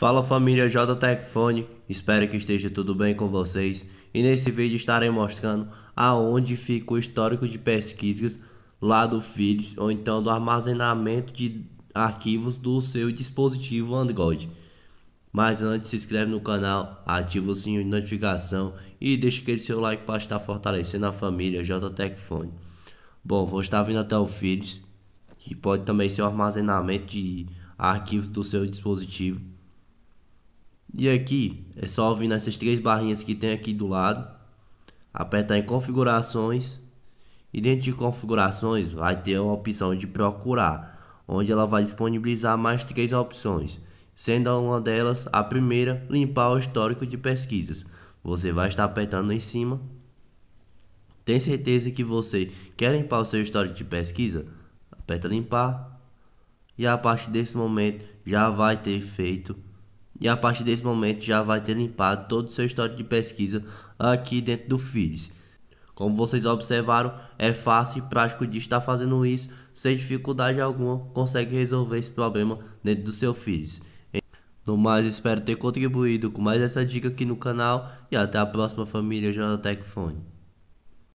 Fala família Jtechfone, espero que esteja tudo bem com vocês e nesse vídeo estarei mostrando aonde fica o histórico de pesquisas lá do Philips ou então do armazenamento de arquivos do seu dispositivo Android. Mas antes se inscreve no canal, ativa o sininho de notificação e deixa aquele seu like para estar fortalecendo a família Jtechfone. Bom, vou estar vindo até o Philips, que pode também ser o armazenamento de arquivos do seu dispositivo e aqui é só vir nessas três barrinhas que tem aqui do lado, apertar em configurações e dentro de configurações vai ter uma opção de procurar, onde ela vai disponibilizar mais três opções, sendo uma delas a primeira limpar o histórico de pesquisas. Você vai estar apertando em cima. Tem certeza que você quer limpar o seu histórico de pesquisa? Aperta limpar e a partir desse momento já vai ter feito e a partir desse momento já vai ter limpado todo o seu histórico de pesquisa aqui dentro do Feeds. Como vocês observaram, é fácil e prático de estar fazendo isso, sem dificuldade alguma, consegue resolver esse problema dentro do seu Feeds. No mais, espero ter contribuído com mais essa dica aqui no canal e até a próxima família Jota Fone.